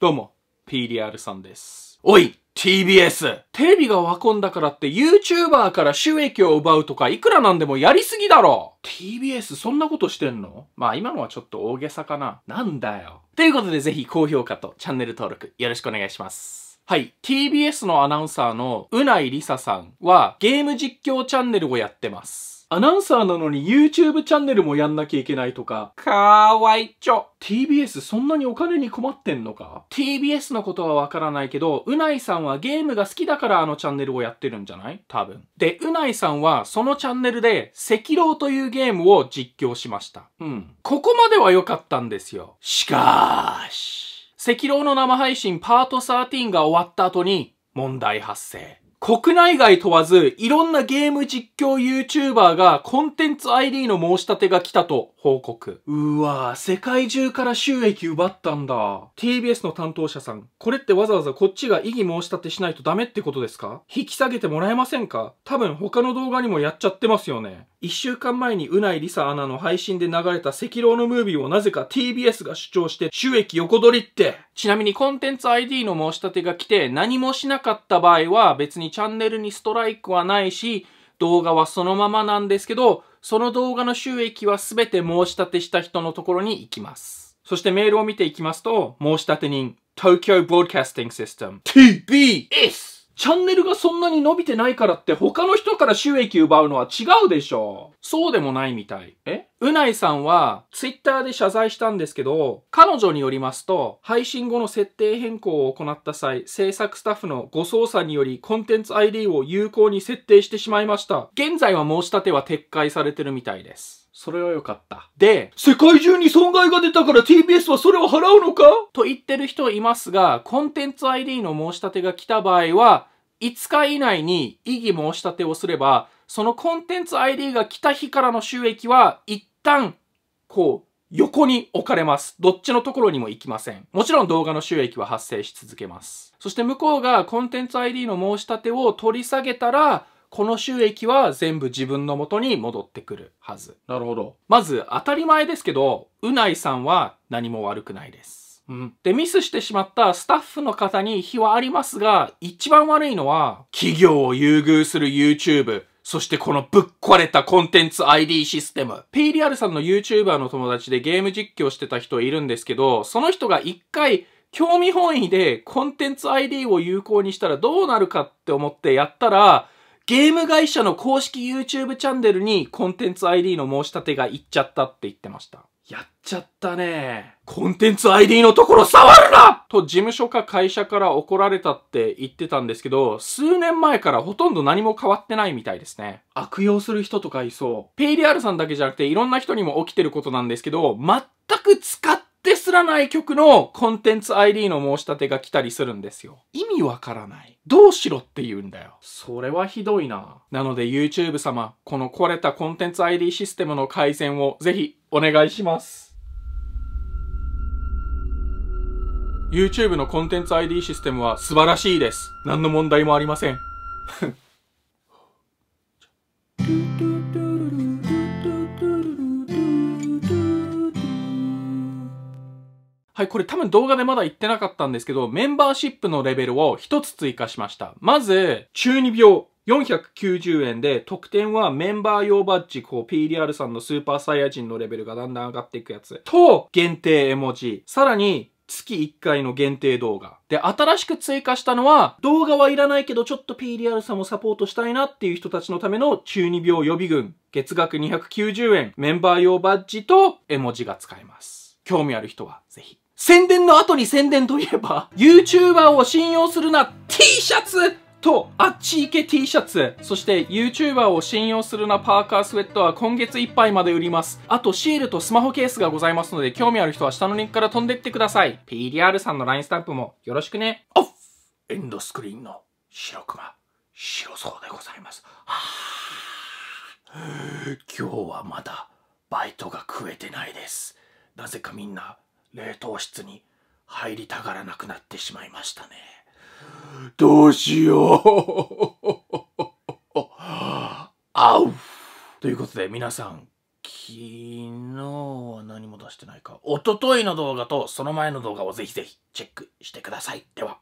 どうも、PDR さんです。おい TBS! テレビがワコンだからって YouTuber から収益を奪うとかいくらなんでもやりすぎだろ !TBS そんなことしてんのまあ今のはちょっと大げさかな。なんだよ。ということでぜひ高評価とチャンネル登録よろしくお願いします。はい。TBS のアナウンサーのうないりささんはゲーム実況チャンネルをやってます。アナウンサーなのに YouTube チャンネルもやんなきゃいけないとか。かわいっちょ。TBS そんなにお金に困ってんのか ?TBS のことはわからないけど、うないさんはゲームが好きだからあのチャンネルをやってるんじゃない多分。で、うないさんはそのチャンネルで赤狼というゲームを実況しました。うん。ここまでは良かったんですよ。しかーし。赤狼の生配信パート13が終わった後に問題発生。国内外問わず、いろんなゲーム実況 YouTuber がコンテンツ ID の申し立てが来たと報告。うわぁ、世界中から収益奪ったんだ。TBS の担当者さん、これってわざわざこっちが異議申し立てしないとダメってことですか引き下げてもらえませんか多分他の動画にもやっちゃってますよね。一週間前にうないりさアナの配信で流れた赤狼のムービーをなぜか TBS が主張して収益横取りって。ちなみにコンテンツ ID の申し立てが来て何もしなかった場合は別にチャンネルにストライクはないし動画はそのままなんですけどその動画の収益は全て申し立てした人のところに行きます。そしてメールを見ていきますと申し立て人 Tokyo Broadcasting System TBS チャンネルがそんなに伸びてないからって他の人から収益奪うのは違うでしょそうでもないみたい。えうないさんは、ツイッターで謝罪したんですけど、彼女によりますと、配信後の設定変更を行った際、制作スタッフの誤操作により、コンテンツ ID を有効に設定してしまいました。現在は申し立ては撤回されてるみたいです。それは良かった。で、世界中に損害が出たから TBS はそれを払うのかと言ってる人いますが、コンテンツ ID の申し立てが来た場合は、5日以内に異議申し立てをすれば、そのコンテンツ ID が来た日からの収益は一旦、こう、横に置かれます。どっちのところにも行きません。もちろん動画の収益は発生し続けます。そして向こうがコンテンツ ID の申し立てを取り下げたら、この収益は全部自分の元に戻ってくるはず。なるほど。まず当たり前ですけど、うないさんは何も悪くないです。うん。で、ミスしてしまったスタッフの方に非はありますが、一番悪いのは、企業を優遇する YouTube。そしてこのぶっ壊れたコンテンツ ID システム。p d リアルさんの YouTuber の友達でゲーム実況してた人いるんですけど、その人が一回興味本位でコンテンツ ID を有効にしたらどうなるかって思ってやったら、ゲーム会社の公式 YouTube チャンネルにコンテンツ ID の申し立てが行っちゃったって言ってました。やっちゃったね。コンテンツ ID のところ触るなと事務所か会社から怒られたって言ってたんですけど、数年前からほとんど何も変わってないみたいですね。悪用する人とかいそう。ペイリアルさんだけじゃなくていろんな人にも起きてることなんですけど、全く使ってすらない曲のコンテンツ ID の申し立てが来たりするんですよ。意味わからない。どうしろって言うんだよ。それはひどいな。なので YouTube 様、この壊れたコンテンツ ID システムの改善をぜひお願いします。YouTube のコンテンツ ID システムは素晴らしいです。何の問題もありません。はい、これ多分動画でまだ言ってなかったんですけど、メンバーシップのレベルを一つ追加しました。まず、中二病。490円で、特典はメンバー用バッジ、こう、PDR さんのスーパーサイヤ人のレベルがだんだん上がっていくやつ。と、限定絵文字。さらに、月1回の限定動画。で、新しく追加したのは、動画はいらないけど、ちょっと PDR さんもサポートしたいなっていう人たちのための中二病予備軍。月額290円。メンバー用バッジと絵文字が使えます。興味ある人は、ぜひ。宣伝の後に宣伝といえば、YouTuber を信用するな T シャツと、あっち行け T シャツ、そして YouTuber を信用するなパーカースウェットは今月いっぱいまで売ります。あとシールとスマホケースがございますので、興味ある人は下のリンクから飛んでってください。PDR さんの LINE スタンプもよろしくね。オフエンドスクリーンの白熊、白そうでございます。は今日はまだバイトが食えてないです。なぜかみんな冷凍室に入りたがらなくなってしまいましたね。どうしよう。あう。ということで皆さん、昨日は何も出してないか。おとといの動画とその前の動画をぜひぜひチェックしてください。では。